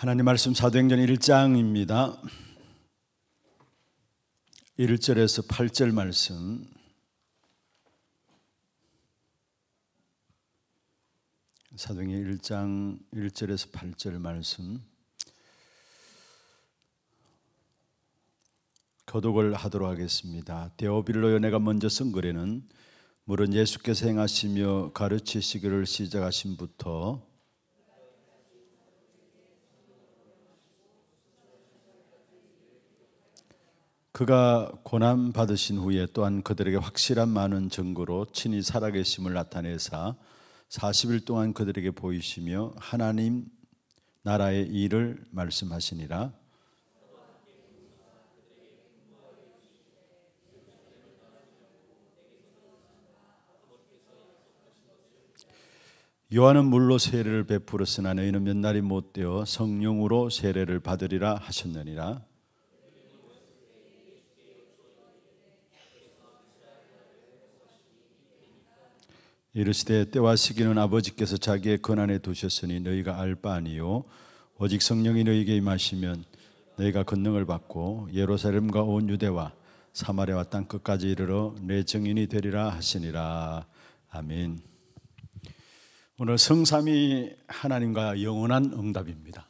하나님 말씀 사도행전 1장입니다. 1절에서 8절 말씀. 사도행전 1장 1절에서 8절 말씀. 교독을 하도록 하겠습니다. 데오빌로요 내가 먼저 쓴 글에는 물은 예수께서 행하시며 가르치시기를 시작하신부터 그가 고난 받으신 후에 또한 그들에게 확실한 많은 증거로 친히 살아계심을 나타내사 40일 동안 그들에게 보이시며 하나님 나라의 일을 말씀하시니라 요한은 물로 세례를 베풀었으나 너희는 몇 날이 못되어 성령으로 세례를 받으리라 하셨느니라 이르시되 때와 시기는 아버지께서 자기의 권한에 두셨으니 너희가 알 바 아니요 오직 성령이 너희에게 임하시면 너희가 권능을 받고 예루살렘과 온 유대와 사마리아와 땅 끝까지 이르러 내 증인이 되리라 하시니라 아멘. 오늘 성삼이 하나님과 영원한 응답입니다.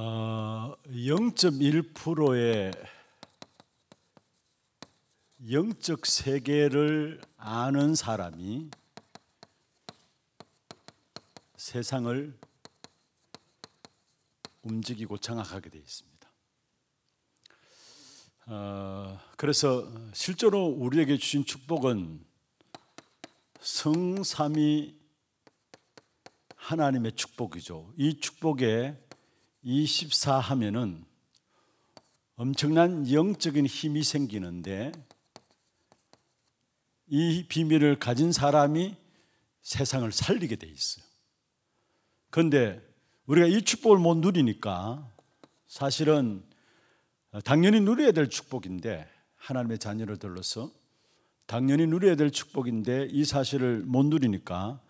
어, 0.1%의 영적 세계를 아는 사람이 세상을 움직이고 장악하게 되어 있습니다. 어, 그래서 실제로 우리에게 주신 축복은 성삼이 하나님의 축복이죠. 이 축복에 24 하면은 엄청난 영적인 힘이 생기는데 이 비밀을 가진 사람이 세상을 살리게 돼 있어요. 그런데 우리가 이 축복을 못 누리니까 사실은 당연히 누려야 될 축복인데 하나님의 자녀를 들러서 당연히 누려야 될 축복인데 이 사실을 못 누리니까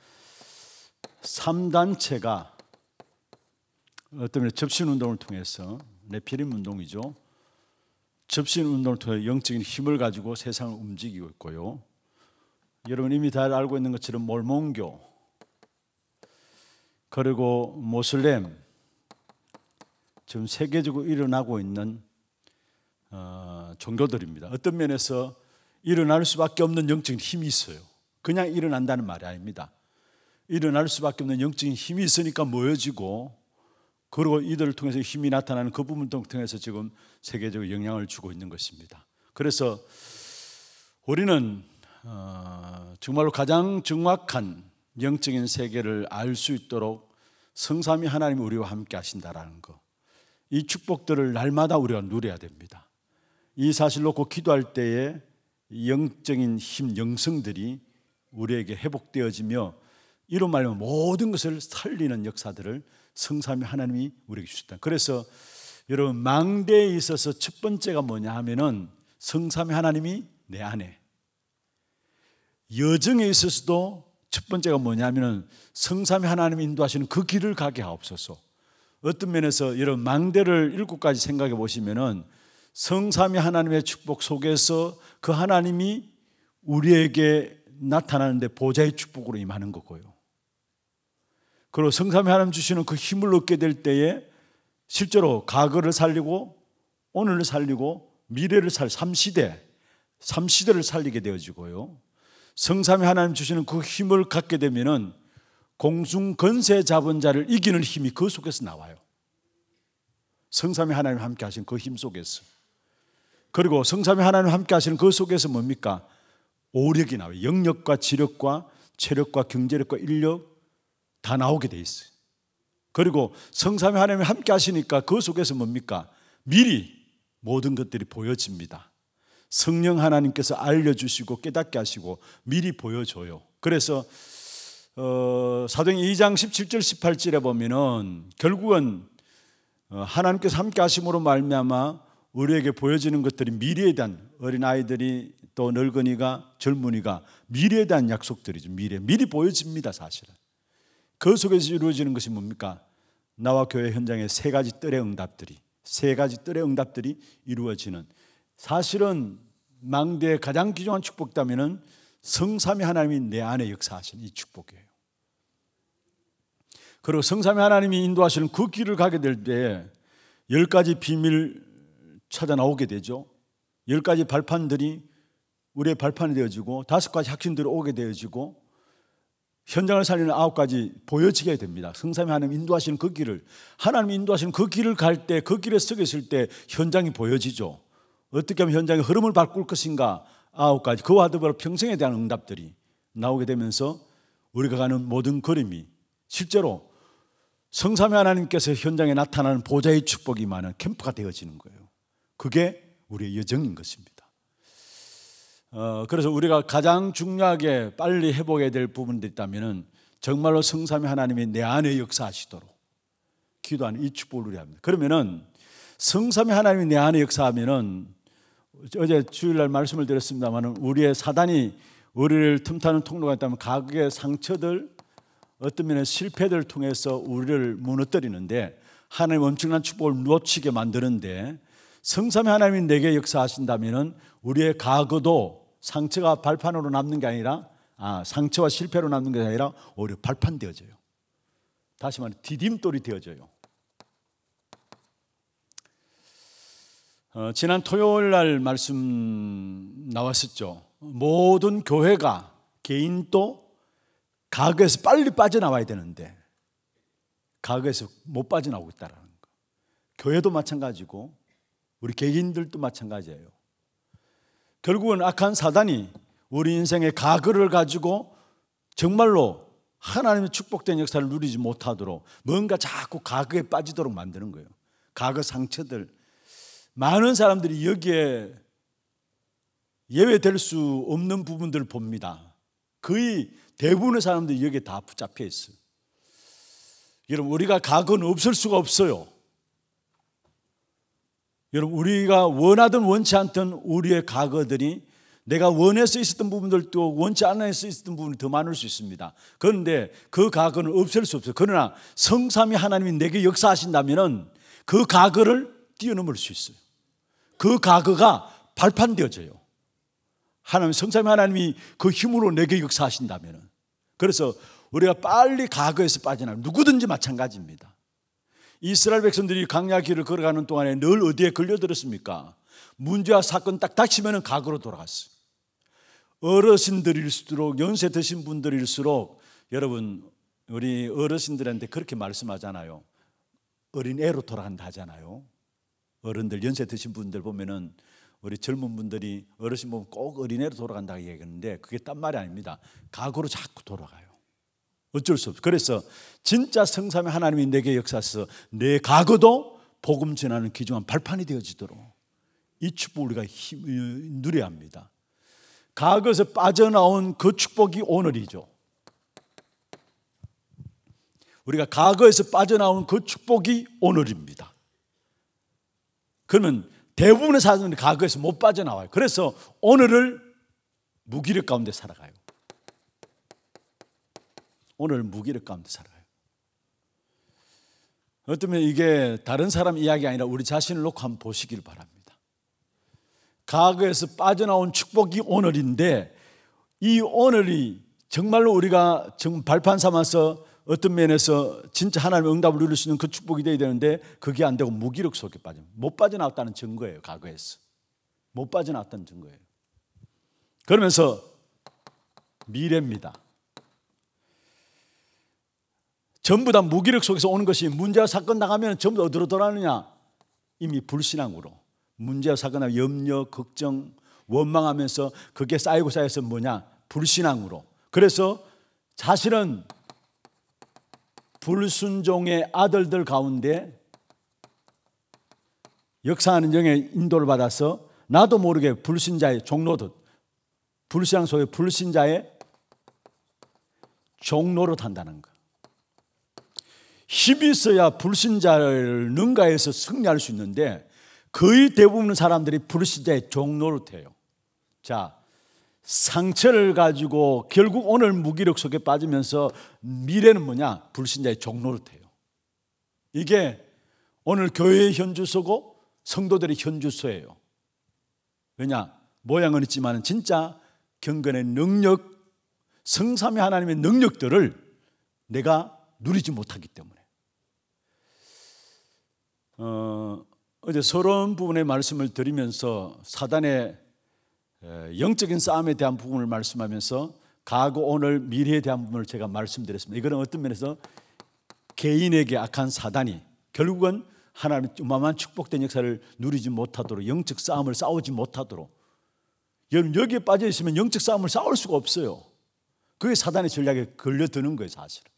3단체가 어떤 면에 접신 운동을 통해서 내피림 운동이죠. 접신 운동을 통해 영적인 힘을 가지고 세상을 움직이고 있고요. 여러분 이미 다 알고 있는 것처럼 몰몬교 그리고 모슬렘 지금 세계적으로 일어나고 있는 어, 종교들입니다. 어떤 면에서 일어날 수밖에 없는 영적인 힘이 있어요. 그냥 일어난다는 말이 아닙니다. 일어날 수밖에 없는 영적인 힘이 있으니까 모여지고 그리고 이들을 통해서 힘이 나타나는 그 부분을 통해서 지금 세계적 영향을 주고 있는 것입니다. 그래서 우리는 어, 정말로 가장 정확한 영적인 세계를 알 수 있도록 성삼이 하나님 우리와 함께 하신다라는 것. 이 축복들을 날마다 우리가 누려야 됩니다. 이 사실 놓고 기도할 때에 영적인 힘, 영성들이 우리에게 회복되어지며 이런 말로 모든 것을 살리는 역사들을 성삼이 하나님이 우리에게 주셨다. 그래서 여러분 망대에 있어서 첫 번째가 뭐냐 하면은 성삼위 하나님이 내 안에 여정에 있어서도 첫 번째가 뭐냐면은 성삼위 하나님이 인도하시는 그 길을 가게 하옵소서. 어떤 면에서 이런 망대를 일곱 가지 생각해 보시면은 성삼위 하나님의 축복 속에서 그 하나님이 우리에게 나타나는데 보좌의 축복으로 임하는 거고요. 그리고 성삼위 하나님 주시는 그 힘을 얻게 될 때에 실제로 과거를 살리고 오늘을 살리고 미래를 살 3시대 3시대를 살리게 되어지고요. 성삼위 하나님 주시는 그 힘을 갖게 되면은 공중 건세 자본자를 이기는 힘이 그 속에서 나와요. 성삼위 하나님 함께 하신 그 힘 속에서. 그리고 성삼위 하나님 함께 하시는 그 속에서 뭡니까? 오력이 나와요. 영력과 지력과 체력과 경제력과 인력 다 나오게 돼 있어요. 그리고 성삼위 하나님이 함께 하시니까 그 속에서 뭡니까? 미리 모든 것들이 보여집니다. 성령 하나님께서 알려주시고 깨닫게 하시고 미리 보여줘요. 그래서 어, 사도행 2장 17절 18절에 보면은 결국은 어, 하나님께서 함께 하심으로 말미암아 우리에게 보여지는 것들이 미래에 대한 어린 아이들이 또 늙은이가 젊은이가 미래에 대한 약속들이죠. 미래 미리 보여집니다 사실은. 그 속에서 이루어지는 것이 뭡니까? 나와 교회 현장의 세 가지 뜰의 응답들이 세 가지 뜰의 응답들이 이루어지는 사실은 망대의 가장 귀중한 축복다면은 성삼위 하나님이 내 안에 역사하시는 이 축복이에요. 그리고 성삼위 하나님이 인도하시는 그 길을 가게 될 때 열 가지 비밀 찾아 나오게 되죠. 열 가지 발판들이 우리의 발판이 되어지고 다섯 가지 확신들이 오게 되어지고 현장을 살리는 아홉 가지 보여지게 됩니다. 성삼위 하나님 인도하시는 그 길을 하나님 인도하시는 그 길을 갈때그 길에 서게 있때 현장이 보여지죠. 어떻게 하면 현장의 흐름을 바꿀 것인가 아홉 가지 그와 더불어 평생에 대한 응답들이 나오게 되면서 우리가 가는 모든 걸음이 실제로 성삼위 하나님께서 현장에 나타나는 보좌의 축복이 많은 캠프가 되어지는 거예요. 그게 우리의 여정인 것입니다. 어, 그래서 우리가 가장 중요하게 빨리 해보게 될 부분들이 있다면은 정말로 성삼위 하나님이 내 안에 역사하시도록 기도하는 이 축복을 우리 합니다. 그러면은 성삼위 하나님이 내 안에 역사하면은 어제 주일날 말씀을 드렸습니다만은 우리의 사단이 우리를 틈타는 통로가 있다면 각의 상처들 어떤 면의 실패들 통해서 우리를 무너뜨리는데 하나님 엄청난 축복을 놓치게 만드는데 성삼위 하나님이 내게 역사하신다면은 우리의 과거도 상처가 발판으로 남는 게 아니라 아, 상처와 실패로 남는 게 아니라 오히려 발판 되어져요. 다시 말해 디딤돌이 되어져요. 어, 지난 토요일 날 말씀 나왔었죠. 모든 교회가 개인도 가에서 게 빨리 빠져나와야 되는데 가에서못 게 빠져나오고 있다라는 거. 교회도 마찬가지고 우리 개인들도 마찬가지예요. 결국은 악한 사단이 우리 인생의 가글을 가지고 정말로 하나님의 축복된 역사를 누리지 못하도록 뭔가 자꾸 가그에 빠지도록 만드는 거예요. 가그 상처들. 많은 사람들이 여기에 예외될 수 없는 부분들을 봅니다. 거의 대부분의 사람들이 여기에 다 붙잡혀 있어요. 여러분, 우리가 가거는 없을 수가 없어요. 여러분 우리가 원하든 원치 않든 우리의 과거들이 내가 원해서 있었던 부분들도 원치 않아서 있었던 부분이 더 많을 수 있습니다. 그런데 그 과거는 없앨 수 없어요. 그러나 성삼위 하나님이 내게 역사하신다면 그 과거를 뛰어넘을 수 있어요. 그 과거가 발판되어져요. 하나님 성삼위 하나님이 그 힘으로 내게 역사하신다면 그래서 우리가 빨리 과거에서 빠져나 누구든지 마찬가지입니다. 이스라엘 백성들이 강야 길을 걸어가는 동안에 늘 어디에 걸려들었습니까? 문제와 사건 딱 닥치면 과거로 돌아갔어요. 어르신들일수록 연세 드신 분들일수록 여러분 우리 어르신들한테 그렇게 말씀하잖아요. 어린 애로 돌아간다 하잖아요. 어른들 연세 드신 분들 보면은 우리 젊은 분들이 어르신 보면 꼭 어린애로 돌아간다고 얘기하는데 그게 딴 말이 아닙니다. 과거로 자꾸 돌아가요. 어쩔 수 없어. 그래서 진짜 성삼의 하나님이 내게 역사해서 내 과거도 복음 전하는 귀중한 발판이 되어지도록 이 축복 우리가 힘, 어, 누려야 합니다. 가거에서 빠져나온 그 축복이 오늘이죠. 우리가 가거에서 빠져나온 그 축복이 오늘입니다. 그러면 대부분의 사람들이 가거에서못 빠져나와요. 그래서 오늘을 무기력 가운데 살아가요. 오늘 무기력 가운데 살아요. 어쩌면 이게 다른 사람 이야기 아니라 우리 자신을 놓고 한번 보시길 바랍니다. 과거에서 빠져나온 축복이 오늘인데 이 오늘이 정말로 우리가 발판 삼아서 어떤 면에서 진짜 하나님의 응답을 누릴 수 있는 그 축복이 되어야 되는데 그게 안 되고 무기력 속에 빠집니못 빠져나왔다는 증거예요, 과거에서. 못 빠져나왔다는 증거예요. 그러면서 미래입니다. 전부 다 무기력 속에서 오는 것이 문제와 사건 나가면 전부 어디로 돌아가느냐? 이미 불신앙으로. 문제와 사건이나 염려, 걱정, 원망하면서 그게 쌓이고 쌓여서 뭐냐? 불신앙으로. 그래서 사실은 불순종의 아들들 가운데 역사하는 영의 인도를 받아서 나도 모르게 불신자의 종로듯 불신앙 속의 불신자의 종로로 탄다는 거. 힘이 있어야 불신자를 능가해서 승리할 수 있는데 거의 대부분 사람들이 불신자의 종로로태요 자, 상처를 가지고 결국 오늘 무기력 속에 빠지면서 미래는 뭐냐? 불신자의 종로로태요 이게 오늘 교회의 현주소고 성도들의 현주소예요. 왜냐? 모양은 있지만 진짜 경건의 능력, 성삼의 하나님의 능력들을 내가 누리지 못하기 때문에. 어제 서론 부분의 말씀을 드리면서 사단의 영적인 싸움에 대한 부분을 말씀하면서 과거, 오늘, 미래에 대한 부분을 제가 말씀드렸습니다. 이거는 어떤 면에서 개인에게 악한 사단이 결국은 하나님 마만 축복된 역사를 누리지 못하도록 영적 싸움을 싸우지 못하도록 여러분 여기에 빠져 있으면 영적 싸움을 싸울 수가 없어요. 그게 사단의 전략에 걸려드는 거예요, 사실은.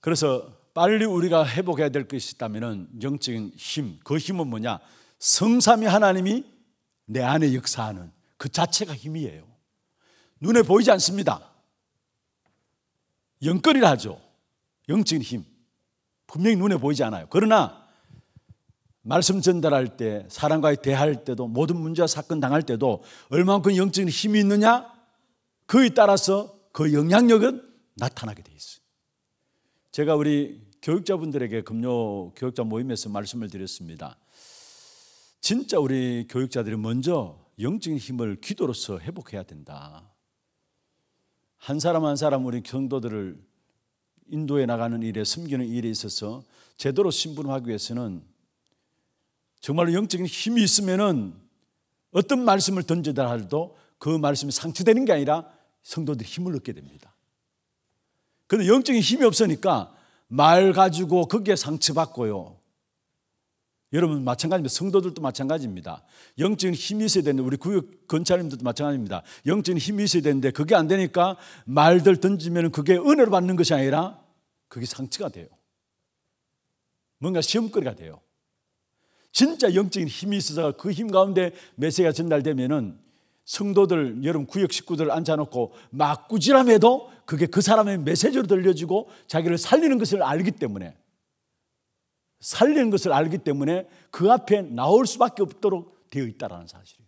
그래서 빨리 우리가 회복해야 될 것이 있다면 영적인 힘, 그 힘은 뭐냐? 성삼위 하나님이 내 안에 역사하는 그 자체가 힘이에요. 눈에 보이지 않습니다. 영권이라 하죠. 영적인 힘. 분명히 눈에 보이지 않아요. 그러나 말씀 전달할 때, 사람과의 대할 때도 모든 문제와 사건 당할 때도 얼만큼 영적인 힘이 있느냐? 그에 따라서 그 영향력은 나타나게 돼 있어요. 제가 우리 교육자분들에게 금요 교육자 모임에서 말씀을 드렸습니다. 진짜 우리 교육자들이 먼저 영적인 힘을 기도로서 회복해야 된다. 한 사람 한 사람 우리 경도들을 인도해 나가는 일에 섬기는 일에 있어서 제대로 신분하기 위해서는 정말로 영적인 힘이 있으면은 어떤 말씀을 던지다 해도 그 말씀이 상처되는 게 아니라 성도들이 힘을 얻게 됩니다. 그데 영적인 힘이 없으니까 말 가지고 거기에 상처받고요. 여러분 마찬가지입니다. 성도들도 마찬가지입니다. 영적인 힘이 있어야 되는데 우리 구역 건찰님들도 마찬가지입니다. 영적인 힘이 있어야 되는데 그게 안 되니까 말들 던지면 그게 은혜를 받는 것이 아니라 그게 상처가 돼요. 뭔가 시험거리가 돼요. 진짜 영적인 힘이 있어서 그 힘 가운데 메시가 전달되면은 성도들 여러분 구역 식구들 앉아놓고막 꾸지람해도 그게 그 사람의 메시지로 들려지고 자기를 살리는 것을 알기 때문에 살리는 것을 알기 때문에 그 앞에 나올 수밖에 없도록 되어 있다라는 사실이에요.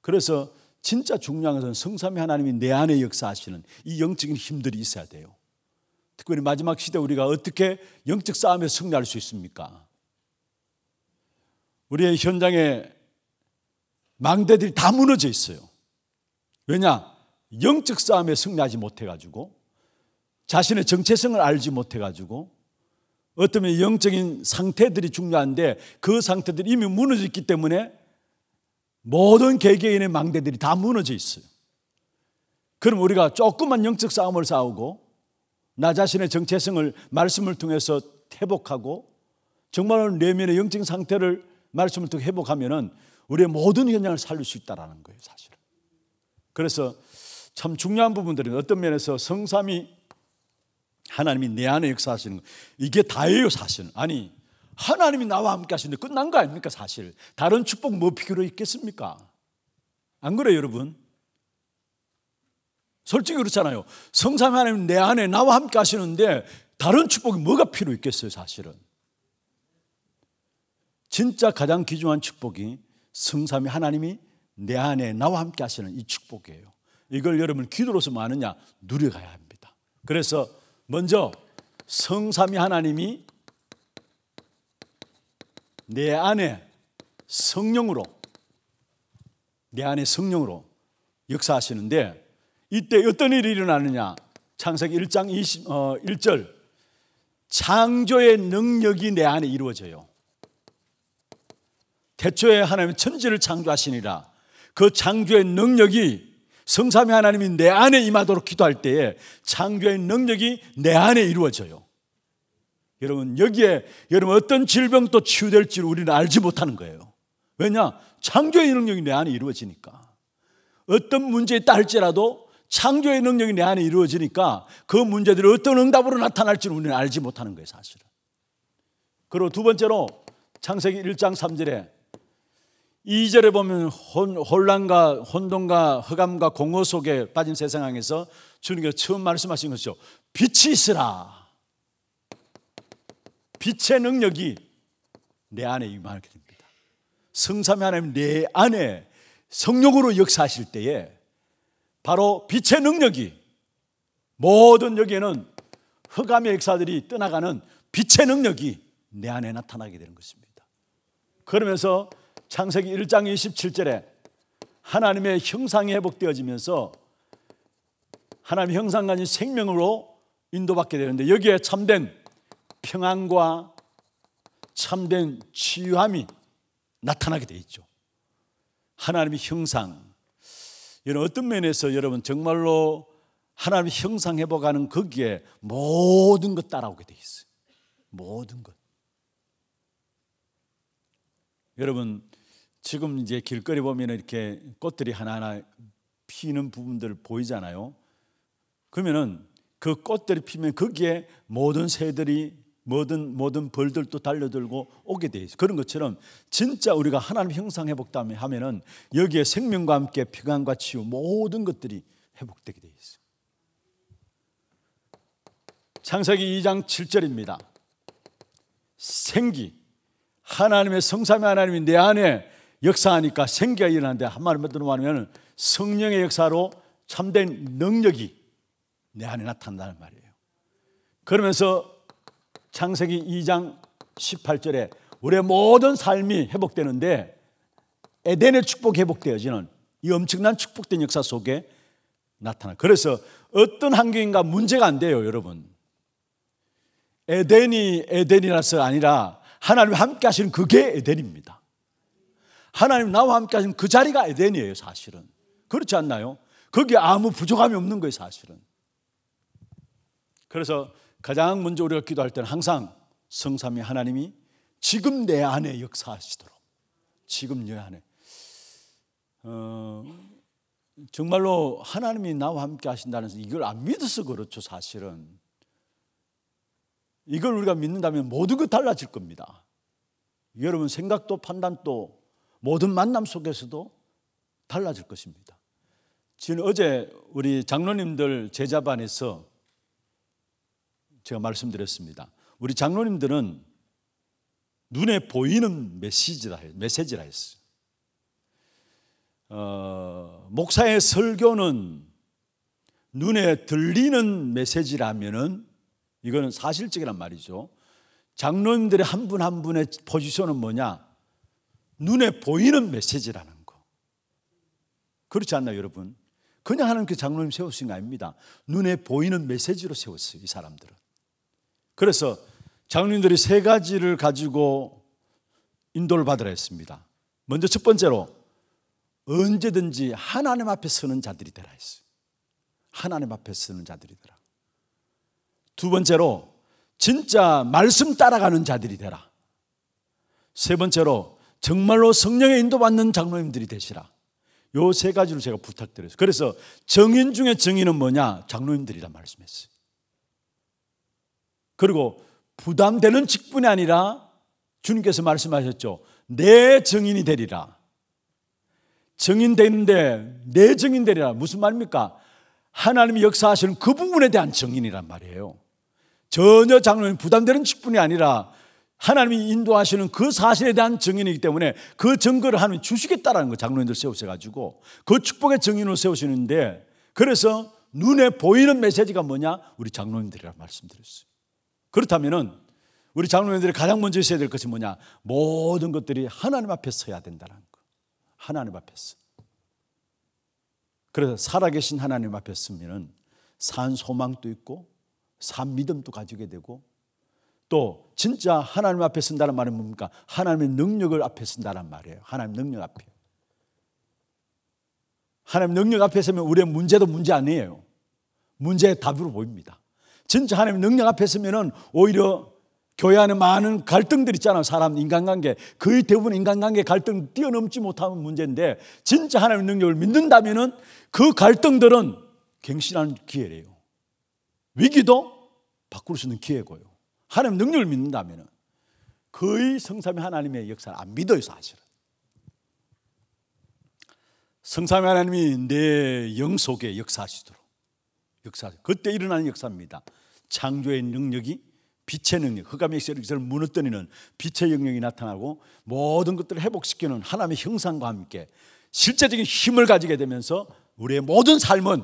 그래서 진짜 중요한 것은 성삼위 하나님이 내 안에 역사하시는 이 영적인 힘들이 있어야 돼요. 특별히 마지막 시대 우리가 어떻게 영적 싸움에 승리할 수 있습니까? 우리의 현장에 망대들이 다 무너져 있어요. 왜냐? 영적 싸움에 승리하지 못해가지고 자신의 정체성을 알지 못해가지고 어쩌면 영적인 상태들이 중요한데 그 상태들이 이미 무너졌기 때문에 모든 개개인의 망대들이 다 무너져 있어요. 그럼 우리가 조금만 영적 싸움을 싸우고 나 자신의 정체성을 말씀을 통해서 회복하고 정말 로 내면의 영적 인 상태를 말씀을 통해 회복하면은 우리의 모든 현장을 살릴 수 있다라는 거예요, 사실은. 그래서 참 중요한 부분들이 어떤 면에서 성삼이 하나님이 내 안에 역사하시는 거 이게 다예요 사실 아니 하나님이 나와 함께 하시는데 끝난 거 아닙니까 사실 다른 축복 뭐 필요 있겠습니까 안 그래요 여러분 솔직히 그렇잖아요 성삼 하나님 내 안에 나와 함께 하시는데 다른 축복이 뭐가 필요 있겠어요 사실은 진짜 가장 귀중한 축복이 성삼이 하나님이 내 안에 나와 함께 하시는 이 축복이에요 이걸 여러분 기도로서 뭐 하느냐? 누려가야 합니다. 그래서 먼저 성삼위 하나님이 내 안에 성령으로 내 안에 성령으로 역사하시는데 이때 어떤 일이 일어나느냐? 창세기 1장 20, 어, 1절 창조의 능력이 내 안에 이루어져요. 태초에 하나님 천지를 창조하시니라 그 창조의 능력이 성삼위 하나님이 내 안에 임하도록 기도할 때에 창조의 능력이 내 안에 이루어져요. 여러분 여기에 여러분 어떤 질병도 치유될지 우리는 알지 못하는 거예요. 왜냐? 창조의 능력이 내 안에 이루어지니까. 어떤 문제에 있지라도 창조의 능력이 내 안에 이루어지니까 그 문제들이 어떤 응답으로 나타날지 우리는 알지 못하는 거예요, 사실은. 그리고 두 번째로 창세기 1장 3절에 2절에 보면 혼란과 혼돈과 허감과 공허 속에 빠진 세상에서 주님께서 처음 말씀하신 것이죠. 빛이 있으라. 빛의 능력이 내 안에 임하게 됩니다. 성삼위 하나님 내 안에 성령으로 역사하실 때에 바로 빛의 능력이 모든 여기에는 흑암의 역사들이 떠나가는 빛의 능력이 내 안에 나타나게 되는 것입니다. 그러면서 창세기 1장 27절에 하나님의 형상이 회복되어지면서 하나님의 형상관이 생명으로 인도받게 되는데 여기에 참된 평안과 참된 치유함이 나타나게 되어 있죠. 하나님의 형상. 이런 어떤 면에서 여러분 정말로 하나님의 형상 회복하는 거기에 모든 것 따라오게 돼 있어요. 모든 것. 여러분 지금 이제 길거리 보면 이렇게 꽃들이 하나하나 피는 부분들 보이잖아요. 그러면은 그 꽃들이 피면 거기에 모든 새들이 모든 모든 벌들도 달려들고 오게 돼 있어. 그런 것처럼 진짜 우리가 하나님 형상 회복담에 하면은 여기에 생명과 함께 평안과 치유 모든 것들이 회복되게 돼 있어. 창세기 2장 7절입니다. 생기 하나님의 성삼의 하나님이 내 안에 역사하니까 생기가 일어나는데 한마디만 들어보면 성령의 역사로 참된 능력이 내 안에 나타난다는 말이에요. 그러면서 창세기 2장 18절에 우리의 모든 삶이 회복되는데 에덴의 축복 회복되어지는 이 엄청난 축복된 역사 속에 나타나. 그래서 어떤 환경인가 문제가 안 돼요, 여러분. 에덴이 에덴이라서 아니라 하나님 함께 하시는 그게 에덴입니다. 하나님 나와 함께 하시면 그 자리가 에덴이에요, 사실은. 그렇지 않나요? 거기에 아무 부족함이 없는 거예요, 사실은. 그래서 가장 먼저 우리가 기도할 때는 항상 성삼위 하나님이 지금 내 안에 역사하시도록. 지금 내 안에. 어, 정말로 하나님이 나와 함께 하신다는 이걸 안 믿어서 그렇죠, 사실은. 이걸 우리가 믿는다면 모든 것 달라질 겁니다. 여러분 생각도 판단도 모든 만남 속에서도 달라질 것입니다. 지금 어제 우리 장로님들 제자반에서 제가 말씀드렸습니다. 우리 장로님들은 눈에 보이는 메시지라 메시지라 했어요. 어, 목사의 설교는 눈에 들리는 메시지라면은 이거는 사실적이란 말이죠. 장로님들의 한 분한 한 분의 포지션은 뭐냐? 눈에 보이는 메시지라는 거. 그렇지 않나요, 여러분? 그냥 하나님께 그 장로님 세우신 거 아닙니다. 눈에 보이는 메시지로 세웠어요, 이 사람들은. 그래서 장로님들이 세 가지를 가지고 인도를 받으라 했습니다. 먼저 첫 번째로 언제든지 하나님 앞에 서는 자들이 되라 했어요. 하나님 앞에 서는 자들이 되라. 두 번째로 진짜 말씀 따라가는 자들이 되라. 세 번째로 정말로 성령의 인도받는 장로님들이 되시라. 요 세 가지를 제가 부탁드려요. 그래서 정인 중에 정인은 뭐냐? 장로님들이란 말씀했어요. 그리고 부담되는 직분이 아니라 주님께서 말씀하셨죠. 내 정인이 되리라. 정인 되는데 내 정인 되리라. 무슨 말입니까? 하나님이 역사하시는 그 부분에 대한 정인이란 말이에요. 전혀 장로님 부담되는 직분이 아니라 하나님이 인도하시는 그 사실에 대한 증인이기 때문에 그 증거를 하나님 주시겠다라는 거 장로님들 세우셔가지고 그 축복의 증인으로 세우시는데 그래서 눈에 보이는 메시지가 뭐냐? 우리 장로님들이라 말씀드렸어요. 그렇다면은 우리 장로님들이 가장 먼저 있어야 될 것이 뭐냐? 모든 것들이 하나님 앞에 서야 된다는 거. 하나님 앞에서. 그래서 살아계신 하나님 앞에 서면은 산 소망도 있고 산 믿음도 가지게 되고 또 진짜 하나님 앞에 쓴다는 말은 뭡니까? 하나님의 능력을 앞에 쓴다는 말이에요. 하나님 능력 앞에. 하나님 능력 앞에 서면 우리의 문제도 문제 아니에요. 문제의 답으로 보입니다. 진짜 하나님 능력 앞에 서면은 오히려 교회 안에 많은 갈등들 있잖아요. 사람 인간관계. 거의 대부분 인간관계 갈등 뛰어넘지 못하는 문제인데 진짜 하나님 능력을 믿는다면은 그 갈등들은 갱신하는 기회래요. 위기도 바꿀 수 있는 기회고요. 하나님 능력을 믿는다면 거의 성삼위 하나님의 역사를 안 믿어요 사실은 성삼위 하나님이 내영 속에 역사하시도록 역사 그때 일어나는 역사입니다 창조의 능력이 빛의 능력, 흑암의 세력을 무너뜨리는 빛의 영역이 나타나고 모든 것들을 회복시키는 하나님의 형상과 함께 실제적인 힘을 가지게 되면서 우리의 모든 삶은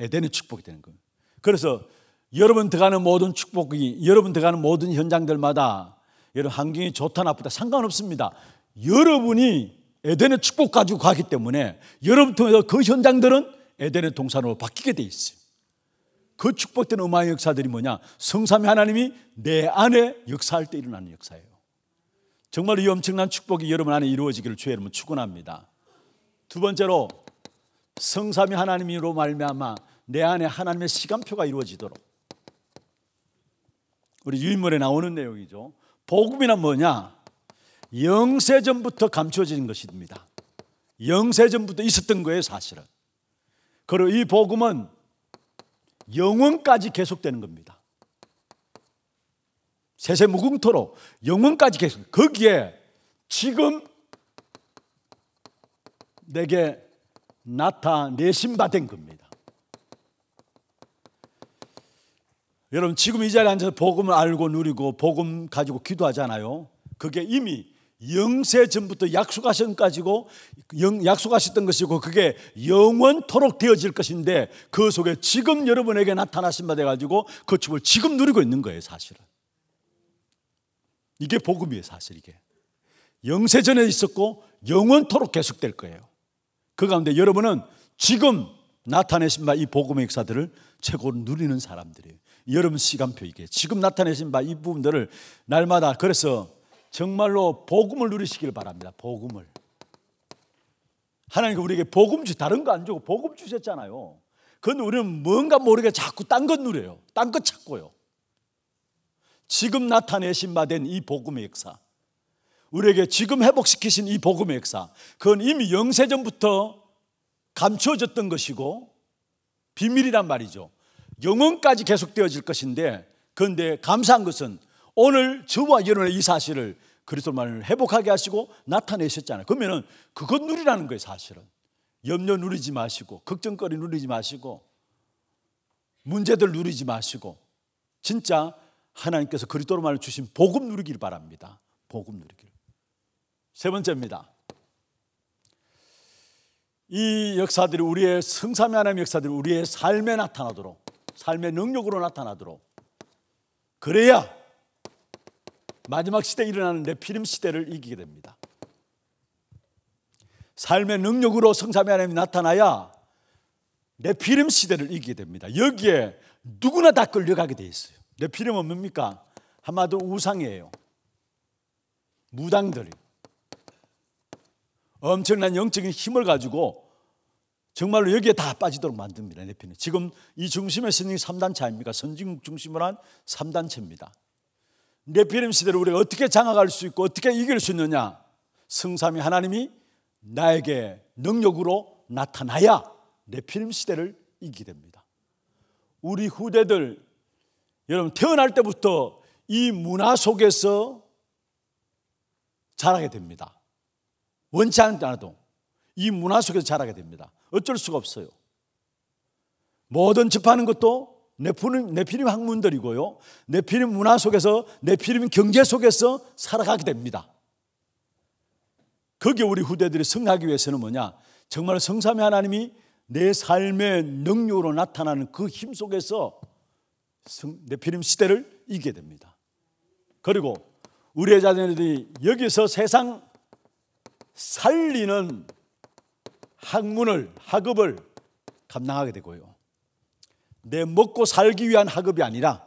에덴의 축복이 되는 거예요. 그래서 여러분 들어가는 모든 축복이 여러분 들어가는 모든 현장들마다 여러분 환경이 좋다 나쁘다 상관없습니다. 여러분이 에덴의 축복 가지고 가기 때문에 여러분 통해서 그 현장들은 에덴의 동산으로 바뀌게 돼 있어요. 그 축복된 음악 역사들이 뭐냐? 성삼위 하나님이 내 안에 역사할 때 일어나는 역사예요. 정말 이 엄청난 축복이 여러분 안에 이루어지기를 주의 여러분 축원합니다. 두 번째로 성삼위 하나님으로 말미암아 내 안에 하나님의 시간표가 이루어지도록 우리 유인물에 나오는 내용이죠. 복음이란 뭐냐? 영세전부터 감춰진 것입니다. 영세전부터 있었던 거예요, 사실은. 그리고 이 복음은 영원까지 계속되는 겁니다. 세세 무궁토로 영원까지 계속. 거기에 지금 내게 나타내신 바 된 겁니다. 여러분 지금 이 자리에 앉아서 복음을 알고 누리고 복음 가지고 기도하잖아요. 그게 이미 영세 전부터 약속하신 까지고 약속하셨던 것이고 그게 영원토록 되어질 것인데 그 속에 지금 여러분에게 나타나신 바 돼가지고 그축을 지금 누리고 있는 거예요 사실은. 이게 복음이에요 사실 이게. 영세전에 있었고 영원토록 계속될 거예요. 그 가운데 여러분은 지금 나타내신 바 이 복음의 역사들을 최고로 누리는 사람들이에요. 여름 시간표 이게 지금 나타내신 바 이 부분들을 날마다 그래서 정말로 복음을 누리시길 바랍니다. 복음을. 하나님께 우리에게 복음 주 다른 거 안 주고 복음 주셨잖아요. 그건 우리는 뭔가 모르게 자꾸 딴 것 누려요. 딴것 찾고요. 지금 나타내신 바 된 이 복음의 역사. 우리에게 지금 회복시키신 이 복음의 역사. 그건 이미 영세전부터 감추어졌던 것이고 비밀이란 말이죠. 영원까지 계속되어질 것인데 그런데 감사한 것은 오늘 저와 여러분의 이 사실을 그리스도만을 회복하게 하시고 나타내셨잖아요. 그러면은 그것 누리라는 거예요, 사실은. 염려 누리지 마시고 걱정거리 누리지 마시고 문제들 누리지 마시고 진짜 하나님께서 그리스도로만을 주신 복음 누리기를 바랍니다. 복음 누리길. 세 번째입니다. 이 역사들이 우리의 성삼위 하나님 역사들이 우리의 삶에 나타나도록 삶의 능력으로 나타나도록 그래야 마지막 시대에 일어나는 내피림 시대를 이기게 됩니다. 삶의 능력으로 성삼위 하나님이 나타나야 내피림 시대를 이기게 됩니다. 여기에 누구나 다 끌려가게 돼 있어요. 내피림은 뭡니까? 한마디로 우상이에요. 무당들이 엄청난 영적인 힘을 가지고 정말로 여기에 다 빠지도록 만듭니다. n f 는 지금 이 중심의 신이 3단체 아닙니까? 선진국 중심으로 한 3단체입니다. 레피렘 시대를 우리가 어떻게 장악할 수 있고 어떻게 이길 수 있느냐? 성삼이 하나님이 나에게 능력으로 나타나야 레피렘 시대를 이기게 됩니다. 우리 후대들, 여러분, 태어날 때부터 이 문화 속에서 자라게 됩니다. 원치 않더도이 문화 속에서 자라게 됩니다. 어쩔 수가 없어요. 뭐든 접하는 것도 네피림, 네피림 학문들이고요. 네피림 문화 속에서, 네피림 경제 속에서 살아가게 됩니다. 거기 우리 후대들이 승하기 위해서는 뭐냐? 정말 성삼위 하나님이 내 삶의 능력으로 나타나는 그 힘 속에서 네피림 시대를 이기게 됩니다. 그리고 우리의 자녀들이 여기서 세상 살리는 학문을 학업을 감당하게 되고요. 내 먹고 살기 위한 학업이 아니라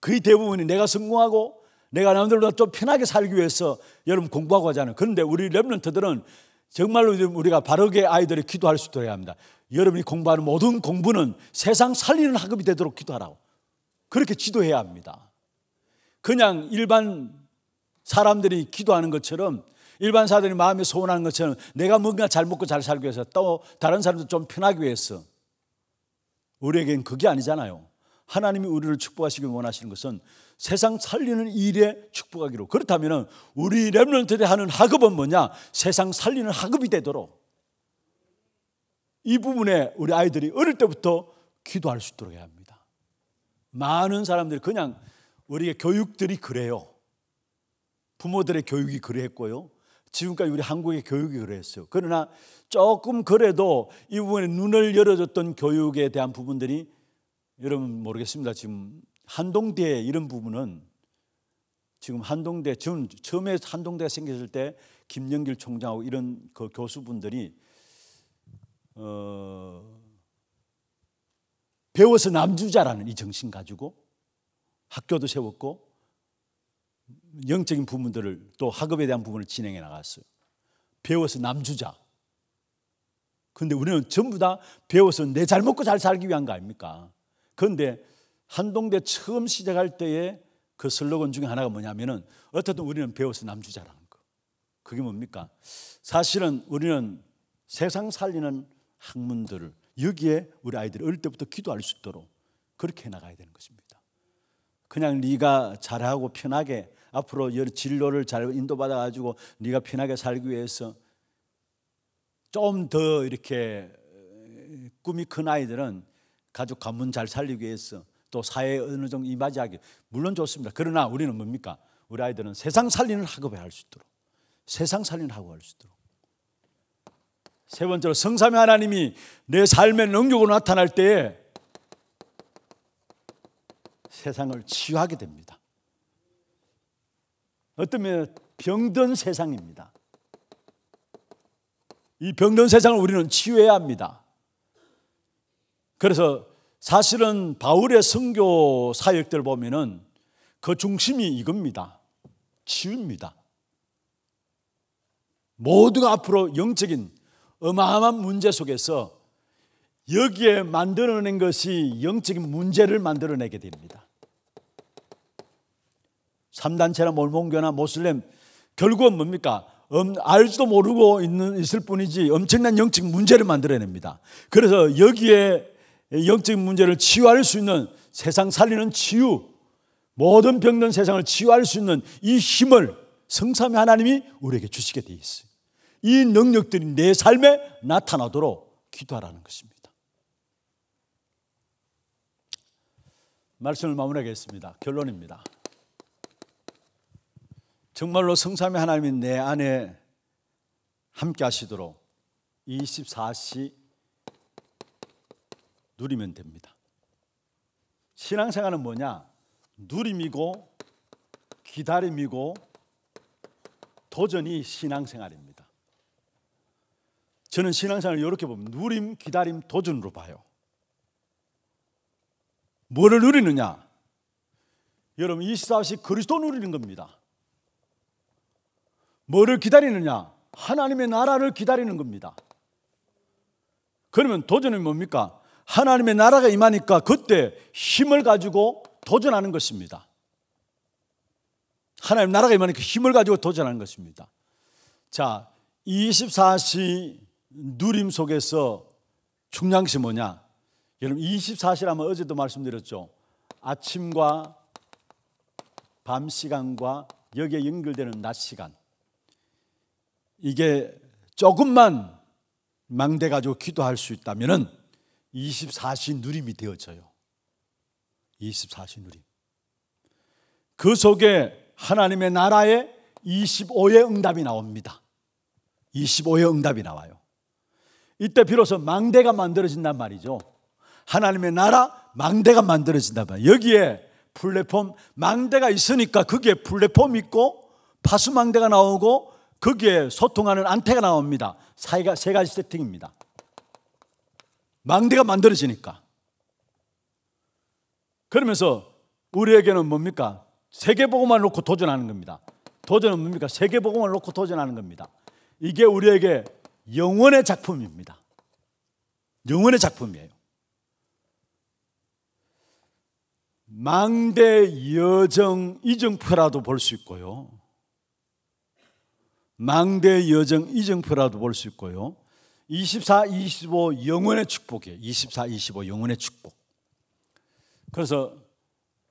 거의 대부분이 내가 성공하고 내가 남들보다 좀 편하게 살기 위해서 여러분 공부하고 하잖아요. 그런데 우리 랩런트들은 정말로 우리가 바르게 아이들이 기도할 수 있도록 해야 합니다. 여러분이 공부하는 모든 공부는 세상 살리는 학업이 되도록 기도하라고. 그렇게 기도해야 합니다. 그냥 일반 사람들이 기도하는 것처럼 일반 사람들이 마음이 소원하는 것처럼 내가 뭔가 잘 먹고 잘 살기 위해서 또 다른 사람도 좀 편하기 위해서 우리에겐 그게 아니잖아요. 하나님이 우리를 축복하시길 원하시는 것은 세상 살리는 일에 축복하기로. 그렇다면 우리 랩런트들이 하는 학업은 뭐냐? 세상 살리는 학업이 되도록. 이 부분에 우리 아이들이 어릴 때부터 기도할 수 있도록 해야 합니다. 많은 사람들이 그냥 우리의 교육들이 그래요. 부모들의 교육이 그랬고요. 지금까지 우리 한국의 교육이 그랬어요. 그러나 조금 그래도 이 부분에 눈을 열어줬던 교육에 대한 부분들이 여러분 모르겠습니다. 지금 한동대 이런 부분은 지금 한동대 지금 처음에 한동대가 생겼을 때 김영길 총장하고 이런 그 교수분들이 어, 배워서 남주자라는 이 정신 가지고 학교도 세웠고 영적인 부분들을 또 학업에 대한 부분을 진행해 나갔어요. 배워서 남주자. 근데 우리는 전부 다 배워서 내 잘 먹고 잘 살기 위한 거 아닙니까? 그런데 한동대 처음 시작할 때에 그 슬로건 중에 하나가 뭐냐면은 어쨌든 우리는 배워서 남주자라는 거. 그게 뭡니까? 사실은 우리는 세상 살리는 학문들을 여기에 우리 아이들이 어릴 때부터 기도할 수 있도록 그렇게 해 나가야 되는 것입니다. 그냥 네가 잘하고 편하게 앞으로 여러 진로를 잘 인도받아 가지고 네가 편하게 살기 위해서 좀 더 이렇게 꿈이 큰 아이들은 가족 가문 잘 살리기 위해서 또사회 어느 정도 이마지하기 물론 좋습니다. 그러나 우리는 뭡니까? 우리 아이들은 세상 살리는 학업에 할 수 있도록 세상 살리는 학업을 할수 있도록 세 번째로 성삼의 하나님이 내 삶의 능력으로 나타날 때에 세상을 치유하게 됩니다. 어떠면 병든 세상입니다. 이 병든 세상을 우리는 치유해야 합니다. 그래서 사실은 바울의 선교 사역들 보면은 그 중심이 이겁니다. 치유입니다. 모두가 앞으로 영적인 어마어마한 문제 속에서 여기에 만들어낸 것이 영적인 문제를 만들어내게 됩니다. 삼단체나 몰몬교나 모슬렘 결국은 뭡니까? 음, 알지도 모르고 있는, 있을 뿐이지 엄청난 영적 문제를 만들어냅니다. 그래서 여기에 영적 문제를 치유할 수 있는 세상 살리는 치유, 모든 병든 세상을 치유할 수 있는 이 힘을 성삼위 하나님이 우리에게 주시게 되어 있어요. 이 능력들이 내 삶에 나타나도록 기도하라는 것입니다. 말씀을 마무리하겠습니다. 결론입니다. 정말로 성삼위 하나님이 내 안에 함께 하시도록 24시 누리면 됩니다. 신앙생활은 뭐냐? 누림이고 기다림이고 도전이 신앙생활입니다. 저는 신앙생활을 이렇게 보면 누림, 기다림, 도전으로 봐요. 뭐를 누리느냐? 여러분 24시 그리스도 누리는 겁니다. 뭐를 기다리느냐? 하나님의 나라를 기다리는 겁니다. 그러면 도전이 뭡니까? 하나님의 나라가 임하니까 그때 힘을 가지고 도전하는 것입니다. 하나님 나라가 임하니까 힘을 가지고 도전하는 것입니다. 자, 24시 누림 속에서 중요한 것이 뭐냐? 여러분 24시라 면 어제도 말씀드렸죠. 아침과 밤 시간과 여기에 연결되는 낮 시간. 이게 조금만 망대 가지고 기도할 수 있다면은 24시 누림이 되어져요. 24시 누림. 그 속에 하나님의 나라에 25의 응답이 나옵니다. 25의 응답이 나와요. 이때 비로소 망대가 만들어진단 말이죠. 하나님의 나라 망대가 만들어진단 말이에요. 여기에 플랫폼 망대가 있으니까 그게 플랫폼 있고 파수망대가 나오고 거기에 소통하는 안테가 나옵니다. 사이가 세 가지 세팅입니다. 망대가 만들어지니까. 그러면서 우리에게는 뭡니까? 세계복음만 놓고 도전하는 겁니다. 도전은 뭡니까? 세계복음만 놓고 도전하는 겁니다. 이게 우리에게 영원의 작품입니다. 영원의 작품이에요. 망대 여정 이정표라도 볼 수 있고요. 망대 여정 이정표라도 볼 수 있고요. 24, 25 영혼의 축복이에요. 24, 25 영혼의 축복. 그래서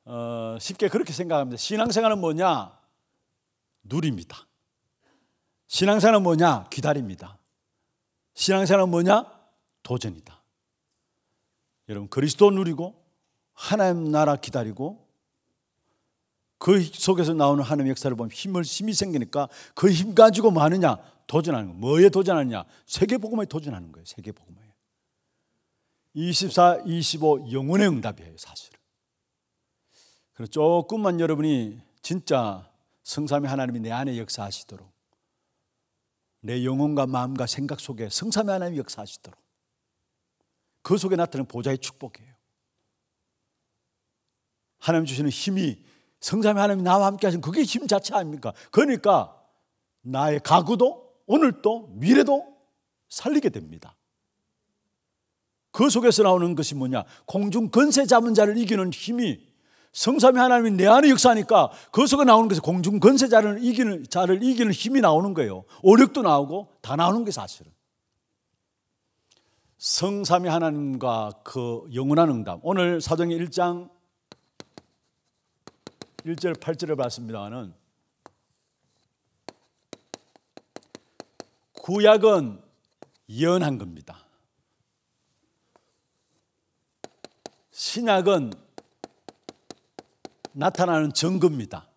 어, 쉽게 그렇게 생각합니다. 신앙생활은 뭐냐? 누립니다. 신앙생활은 뭐냐? 기다립니다. 신앙생활은 뭐냐? 도전이다. 여러분 그리스도 누리고 하나님 나라 기다리고 그 속에서 나오는 하나님의 역사를 보면 힘을 힘이 생기니까 그 힘 가지고 뭐 하느냐? 도전하는 거. 뭐에 도전하느냐? 세계 복음에 도전하는 거예요. 세계 복음에. 24, 25 영혼의 응답이에요, 사실은. 그래서 조금만 여러분이 진짜 성삼위 하나님이 내 안에 역사하시도록 내 영혼과 마음과 생각 속에 성삼위 하나님이 역사하시도록 그 속에 나타나는 보좌의 축복이에요. 하나님 주시는 힘이 성삼의 하나님 이 나와 함께 하신 그게 힘 자체 아닙니까? 그러니까 나의 가구도 오늘도 미래도 살리게 됩니다. 그 속에서 나오는 것이 뭐냐? 공중 건세 잡은 자를 이기는 힘이 성삼위 하나님이 내 안에 역사하니까 그 속에 나오는 것이 공중 건세자를 이기는 자를 이기는 힘이 나오는 거예요. 오력도 나오고 다 나오는 게 사실은. 성삼위 하나님과 그 영원한 응답. 오늘 사도행 1장 1절 8절을 봤습니다만은 구약은 예언한 겁니다. 신약은 나타나는 증거입니다.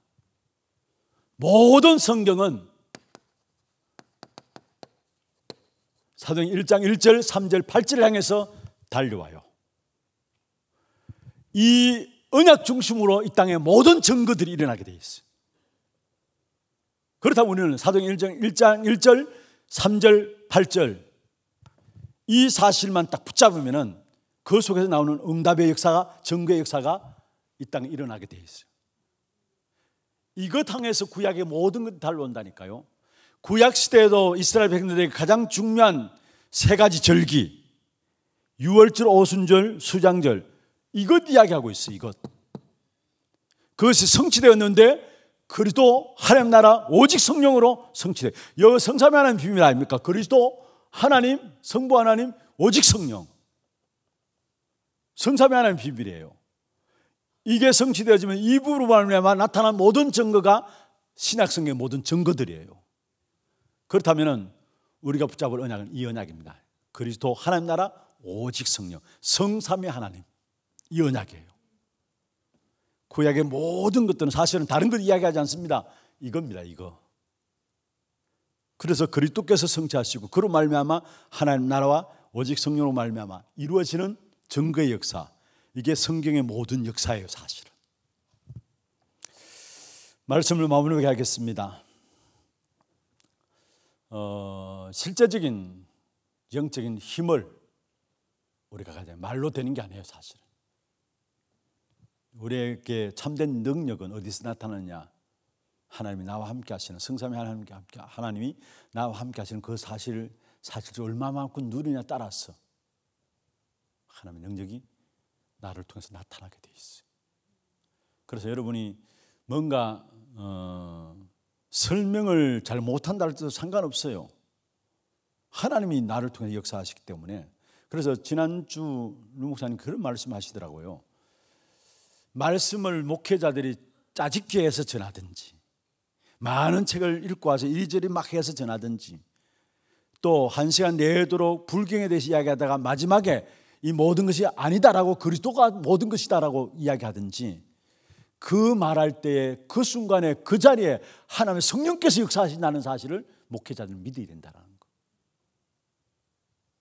모든 성경은 사도행 1장 1절, 3절, 8절을 향해서 달려와요. 이 언약 중심으로 이 땅의 모든 증거들이 일어나게 돼 있어요. 그렇다면 우리는 사도행 1장 1장 1절, 3절, 8절 이 사실만 딱 붙잡으면은 그 속에서 나오는 응답의 역사가 증거의 역사가 이 땅에 일어나게 돼 있어요. 이것 항에서 구약의 모든 것이 달려온다니까요. 구약 시대에도 이스라엘 백성들에게 가장 중요한 세 가지 절기, 유월절, 오순절, 수장절 이것 이야기하고 있어, 이것. 그것이 성취되었는데, 그리도 하나님 나라 오직 성령으로 성취돼. 여 성삼위 하나님 비밀 아닙니까? 그리스도 하나님, 성부 하나님, 오직 성령. 성삼위 하나님 비밀이에요. 이게 성취되어지면 이 부로 말미암 나타난 모든 증거가 신약성경의 모든 증거들이에요. 그렇다면 우리가 붙잡을 언약은 이 언약입니다. 그리스도 하나님 나라 오직 성령, 성삼위 하나님. 이 언약이에요. 구약의 모든 것들은 사실은 다른 걸 이야기하지 않습니다. 이겁니다, 이거. 그래서 그리스도께서 성취하시고 그로 말미암아 하나님 나라와 오직 성령으로 말미암아 이루어지는 증거의 역사. 이게 성경의 모든 역사예요, 사실은. 말씀을 마무리하게 하겠습니다. 어, 실제적인 영적인 힘을 우리가 가져 말로 되는 게 아니에요, 사실은. 우리에게 참된 능력은 어디서 나타나느냐? 하나님이 나와 함께 하시는 성삼위 하나님께 함께 하나님이 나와 함께 하시는 그 사실을 사실 얼마만큼 누리냐 따라서 하나님의 능력이 나를 통해서 나타나게 돼있어 그래서 여러분이 뭔가 어, 설명을 잘 못한다 할때도 상관없어요. 하나님이 나를 통해 역사하시기 때문에 그래서 지난주 루목사님 그런 말씀하시더라고요. 말씀을 목회자들이 짜집기 해서 전하든지 많은 책을 읽고 와서 이리저리 막 해서 전하든지 또 한 시간 내도록 불경에 대해서 이야기하다가 마지막에 이 모든 것이 아니다라고 그리스도가 모든 것이다라고 이야기하든지 그 말할 때에 그 순간에 그 자리에 하나님의 성령께서 역사하신다는 사실을 목회자들은 믿어야 된다는 거.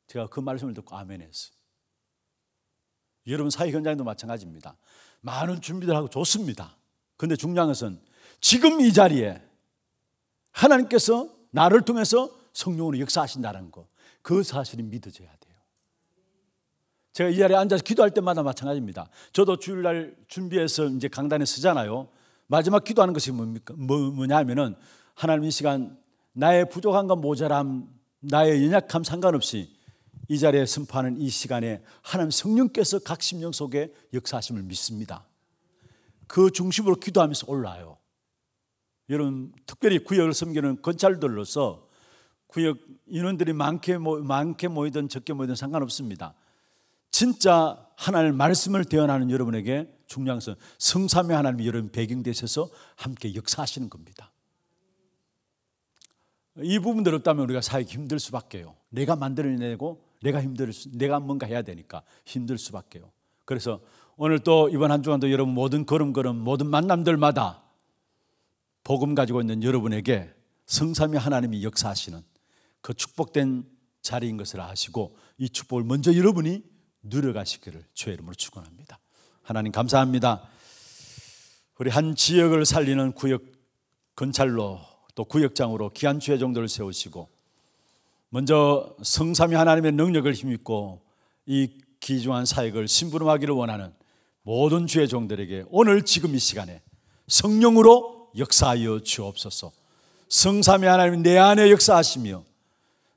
제가 그 말씀을 듣고 아멘했어요. 여러분 사회 현장도 에 마찬가지입니다. 많은 준비를 하고 좋습니다. 근데 중요한 것은 지금 이 자리에 하나님께서 나를 통해서 성령으로 역사하신다는 것, 그 사실이 믿어져야 돼요. 제가 이 자리에 앉아서 기도할 때마다 마찬가지입니다. 저도 주일날 준비해서 이제 강단에 쓰잖아요. 마지막 기도하는 것이 뭡니까? 뭐, 뭐냐면은 하나님 이 시간 나의 부족함과 모자람, 나의 연약함 상관없이 이 자리에 선포하는 이 시간에 하나님 성령께서 각 심령 속에 역사하심을 믿습니다. 그 중심으로 기도하면서 올라요. 여러분 특별히 구역을 섬기는 건찰들로서 구역 인원들이 많게 모, 많게 모이든 적게 모이든 상관없습니다. 진짜 하나님 말씀을 대언하는 여러분에게 중요한 것은 성삼의 하나님이 여러분 배경 되셔서 함께 역사하시는 겁니다. 이 부분들 없다면 우리가 사역 힘들 수밖에요. 내가 만들어내고 내가 힘들 수, 내가 뭔가 해야 되니까 힘들 수밖에요. 그래서 오늘 또 이번 한 주간도 여러분 모든 걸음걸음 모든 만남들마다 복음 가지고 있는 여러분에게 성삼위 하나님이 역사하시는 그 축복된 자리인 것을 아시고 이 축복을 먼저 여러분이 누려가시기를 주의 이름으로 축원합니다. 하나님 감사합니다. 우리 한 지역을 살리는 구역 건찰로 또 구역장으로 귀한 주의 정도를 세우시고 먼저 성삼위 하나님의 능력을 힘입고 이 귀중한 사역을 심부름하기를 원하는 모든 주의 종들에게 오늘 지금 이 시간에 성령으로 역사하여 주옵소서. 성삼위 하나님 내 안에 역사하시며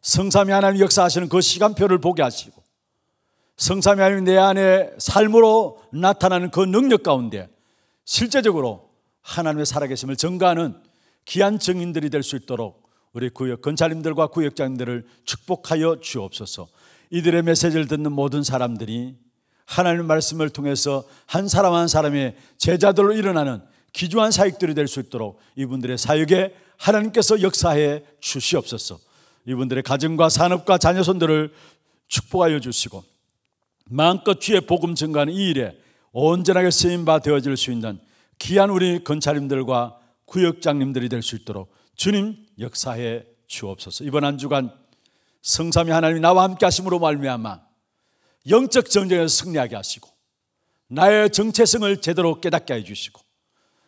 성삼위 하나님 역사하시는 그 시간표를 보게 하시고 성삼위 하나님 내 안에 삶으로 나타나는 그 능력 가운데 실제적으로 하나님의 살아계심을 증가하는 귀한 증인들이 될 수 있도록 우리 구역 건사님들과 구역장님들을 축복하여 주옵소서. 이들의 메시지를 듣는 모든 사람들이 하나님의 말씀을 통해서 한 사람 한 사람의 제자들로 일어나는 기조한 사역들이 될 수 있도록 이분들의 사역에 하나님께서 역사해 주시옵소서. 이분들의 가정과 산업과 자녀손들을 축복하여 주시고 마음껏 주의 복음 증가하는 이 일에 온전하게 쓰임 바 되어질 수 있는 귀한 우리 건차님들과 구역장님들이 될 수 있도록 주님 역사에 주옵소서. 이번 한 주간 성삼위 하나님 나와 함께 하심으로 말미암아 영적 전쟁에서 승리하게 하시고 나의 정체성을 제대로 깨닫게 해 주시고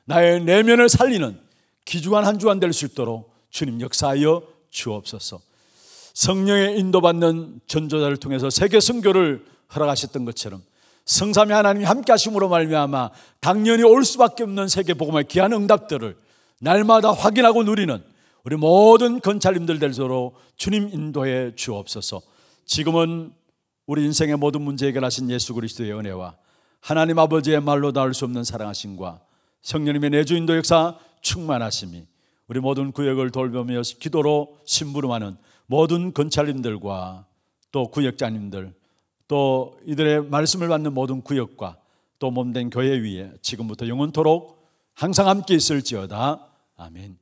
나의 내면을 살리는 기중한 한 주간 될 수 있도록 주님 역사하여 주옵소서. 성령의 인도받는 전조자를 통해서 세계 선교를 허락하셨던 것처럼 성삼위 하나님이 함께 하심으로 말미암아 당연히 올 수밖에 없는 세계 복음의 귀한 응답들을 날마다 확인하고 누리는 우리 모든 건찰님들 될수록 주님 인도해 주옵소서. 지금은 우리 인생의 모든 문제 해결하신 예수 그리스도의 은혜와 하나님 아버지의 말로 닿을 수 없는 사랑하심과 성령님의 내주 인도 역사 충만하심이 우리 모든 구역을 돌보며 기도로 심부름하는 모든 건찰님들과 또 구역자님들 또 이들의 말씀을 받는 모든 구역과 또 몸된 교회 위에 지금부터 영원토록 항상 함께 있을지어다 아멘.